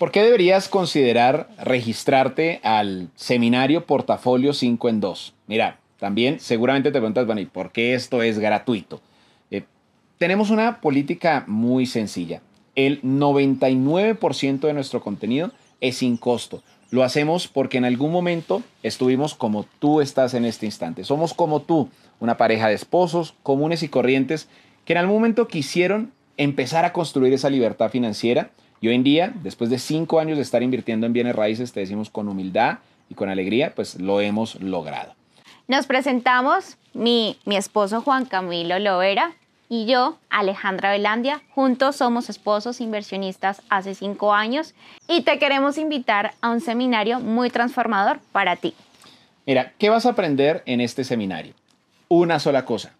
¿Por qué deberías considerar registrarte al seminario Portafolio 5 en 2? Mira, también seguramente te preguntas, bueno, por qué esto es gratuito? Eh, tenemos una política muy sencilla. El 99% de nuestro contenido es sin costo. Lo hacemos porque en algún momento estuvimos como tú estás en este instante. Somos como tú, una pareja de esposos comunes y corrientes que en algún momento quisieron empezar a construir esa libertad financiera. Y hoy en día, después de cinco años de estar invirtiendo en bienes raíces, te decimos con humildad y con alegría, pues lo hemos logrado. Nos presentamos mi, esposo Juan Camilo Loera y yo, Alejandra Velandia. Juntos somos esposos inversionistas hace cinco años y te queremos invitar a un seminario muy transformador para ti. Mira, ¿qué vas a aprender en este seminario? Una sola cosa,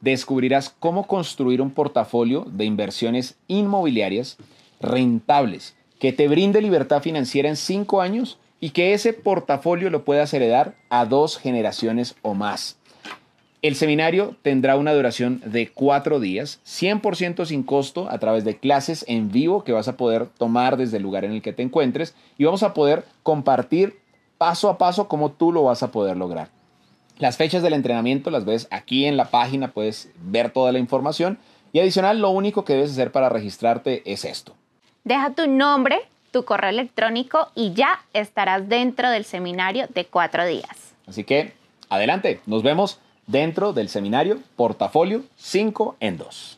descubrirás cómo construir un portafolio de inversiones inmobiliarias rentables que te brinde libertad financiera en cinco años y que ese portafolio lo puedas heredar a dos generaciones o más. El seminario tendrá una duración de cuatro días, 100% sin costo, a través de clases en vivo que vas a poder tomar desde el lugar en el que te encuentres y vamos a poder compartir paso a paso cómo tú lo vas a poder lograr. Las fechas del entrenamiento las ves aquí en la página, puedes ver toda la información. Y adicional, lo único que debes hacer para registrarte es esto. Deja tu nombre, tu correo electrónico y ya estarás dentro del seminario de cuatro días. Así que, adelante, nos vemos dentro del seminario Portafolio 5 en 2.